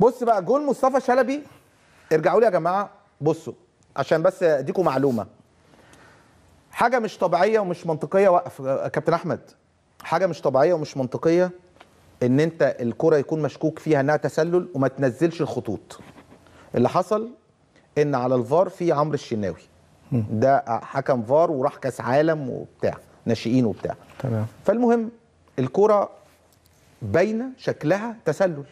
بص بقى جون مصطفى شلبي ارجعوا لي يا جماعه بصوا عشان بس اديكم معلومه حاجه مش طبيعيه ومش منطقيه وقف كابتن احمد حاجه مش طبيعيه ومش منطقيه ان انت الكره يكون مشكوك فيها انها تسلل وما تنزلش الخطوط اللي حصل ان على الفار في عمرو الشناوي ده حكم فار وراح كاس عالم وبتاع ناشئين وبتاع تمام فالمهم الكره باينه شكلها تسلل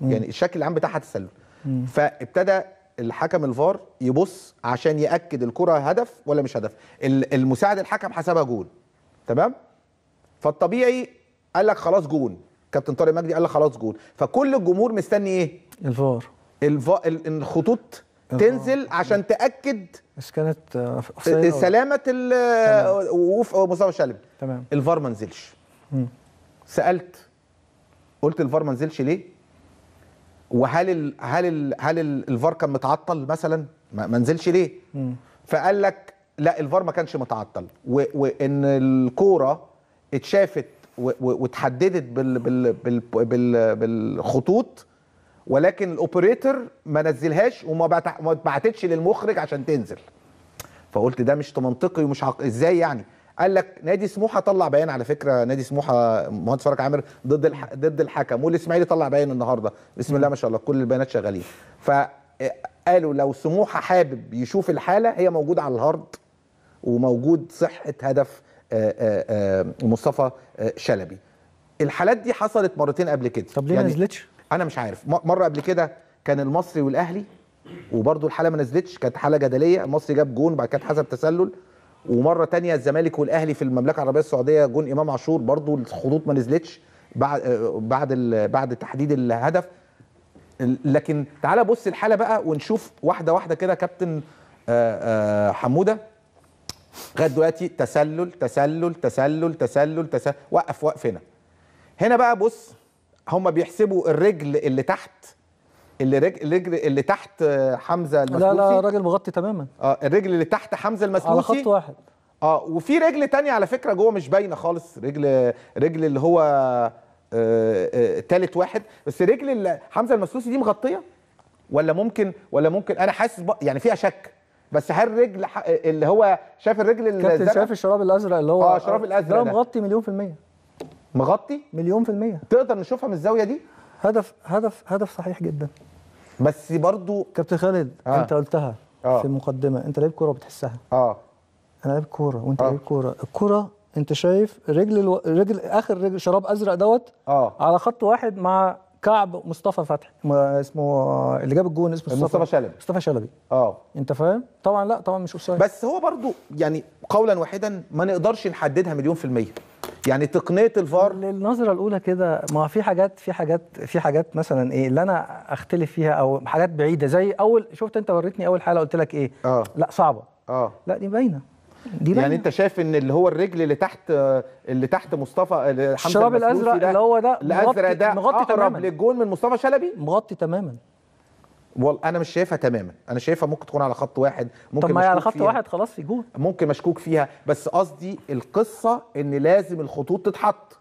مم. يعني الشكل العام بتاعها تسلل فابتدى الحكم الفار يبص عشان ياكد الكره هدف ولا مش هدف المساعد الحكم حسبها جون تمام فالطبيعي قال لك خلاص جون كابتن طارق مجدي قال لك خلاص جون فكل الجمهور مستني ايه الفار الفا... الخطوط تنزل عشان تاكد بس كانت سلامه وقوف مصطفى شلبي تمام الفار ما نزلش سالت قلت الفار ما نزلش ليه وهل الـ هل الـ هل الفار كان متعطل مثلا ما نزلش ليه مم. فقال لك لا الفار ما كانش متعطل وان الكوره اتشافت واتحددت بال بال بال بال بالخطوط ولكن الاوبريتور ما نزلهاش وما بعتتش للمخرج عشان تنزل فقلت ده مش منطقي ومش عق... ازاي يعني قال لك نادي سموحه طلع بيان على فكره نادي سموحه مهندس فرج عامر ضد الح... ضد الحكم والاسماعيلي طلع بيان النهارده بسم الله ما شاء الله كل البيانات شغالين فقالوا لو سموحه حابب يشوف الحاله هي موجوده على الهارد وموجود صحه هدف مصطفى شلبي الحالات دي حصلت مرتين قبل كده طب ليه يعني ما نزلتش انا مش عارف مره قبل كده كان المصري والاهلي وبرده الحاله ما نزلتش كانت حاله جدليه المصري جاب جون وبعد كده حسب تسلل ومره تانية الزمالك والاهلي في المملكه العربيه السعوديه جون امام عاشور برضو الخطوط ما نزلتش بعد آه، بعد بعد تحديد الهدف لكن تعالى بص الحاله بقى ونشوف واحده واحده كده كابتن آه، آه، حموده لغايه دلوقتي تسلل تسلل تسلل تسلل تسلل وقف وقف هنا هنا بقى بص هم بيحسبوا الرجل اللي تحت اللي رجل اللي, تحت حمزه المسلوسي لا لا راجل مغطي تماما اه الرجل اللي تحت حمزه المسلوسي على خط واحد اه وفي رجل تانية على فكره جوه مش باينه خالص رجل رجل اللي هو آه آه تالت واحد بس رجل حمزه المسلوسي دي مغطيه ولا ممكن ولا ممكن انا حاسس يعني فيها شك بس هل رجل اللي هو شاف الرجل اللي كابتن شاف الشراب الازرق اللي هو اه الشراب الازرق ده مغطي مليون في الميه مغطي مليون في الميه تقدر نشوفها من الزاويه دي هدف هدف هدف صحيح جدا بس برضو كابتن خالد آه. انت قلتها آه. في المقدمه انت لعيب كوره بتحسها اه انا لعيب كوره وانت آه. لعيب كوره الكوره انت شايف رجل الو... رجل اخر رجل شراب ازرق دوت آه. على خط واحد مع كعب مصطفى فتحي ما اسمه اللي جاب الجون اسمه مصطفى شلبي مصطفى شلبي اه انت فاهم طبعا لا طبعا مش اوفسايد بس هو برضو يعني قولا واحدا ما نقدرش نحددها مليون في الميه يعني تقنيه الفار للنظره الاولى كده ما في حاجات في حاجات في حاجات مثلا ايه اللي انا اختلف فيها او حاجات بعيده زي اول شفت انت وريتني اول حاله قلت لك ايه آه. لا صعبه اه لا دي باينه دي يعني انت شايف ان اللي هو الرجل اللي تحت اللي تحت مصطفى الشراب الازرق اللي هو ده الازرق ده مغطي, مغطي تماما اقرب للجون من مصطفى شلبي مغطي تماما والله انا مش شايفها تماما انا شايفها ممكن تكون على خط واحد ممكن طب ما هي على خط فيها. واحد خلاص في جول ممكن مشكوك فيها بس قصدي القصه ان لازم الخطوط تتحط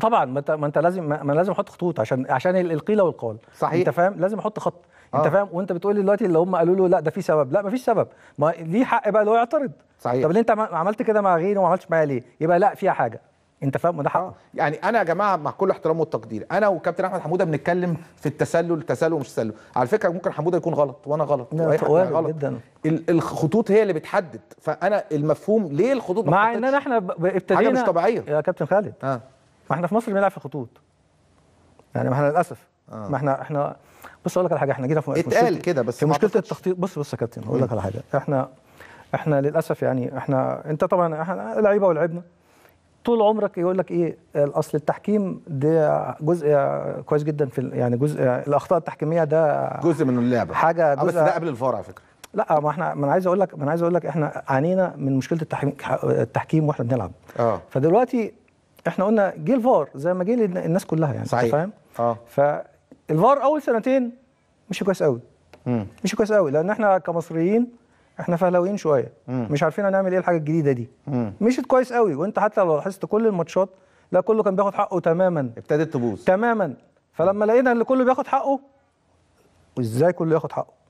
طبعا ما انت ما انت لازم ما لازم احط خطوط عشان عشان القيل والقال صحيح انت فاهم لازم احط خط آه. انت فاهم وانت بتقول لي دلوقتي اللي هم قالوا له لا ده في سبب لا ما فيش سبب ما ليه حق بقى اللي هو يعترض صحيح طب ليه انت عملت كده مع غيري وما عملتش معايا ليه يبقى لا فيها حاجه انت فاهم ده حق اه. يعني انا يا جماعه مع كل احترام والتقدير انا وكابتن احمد حموده بنتكلم في التسلل تسلل ومش تسلل على فكره ممكن حموده يكون غلط وانا غلط واي غلط جدا الخطوط هي اللي بتحدد فانا المفهوم ليه الخطوط مع ان احنا ابتدينا حاجه مش طبيعيه يا كابتن خالد اه ما احنا في مصر بنلعب في خطوط يعني ما احنا للاسف آه. ما احنا احنا بص اقول لك على حاجه احنا جينا في اتقال كده بس في مشكله التخطيط بص بص يا كابتن اقول لك على حاجه احنا احنا للاسف يعني احنا انت طبعا احنا لعيبه ولعبنا طول عمرك يقول لك ايه الاصل التحكيم ده جزء كويس جدا في يعني جزء الاخطاء التحكيميه ده جزء من اللعبه حاجه آه، جزء بس ده قبل الفار على فكره لا ما احنا ما انا عايز اقول لك ما انا عايز اقول لك احنا عانينا من مشكله التحكيم التحكيم واحنا بنلعب اه فدلوقتي احنا قلنا جه الفار زي ما جه الناس كلها يعني صحيح فاهم اه فالفار اول سنتين مش كويس قوي مش كويس قوي لان احنا كمصريين احنا فهلاويين شويه مش عارفين هنعمل ايه الحاجه الجديده دي مشيت كويس قوي وانت حتى لو لاحظت كل الماتشات لا كله كان بياخد حقه تماما ابتدت تبوظ تماما فلما لقينا ان كله بياخد حقه وازاي كله ياخد حقه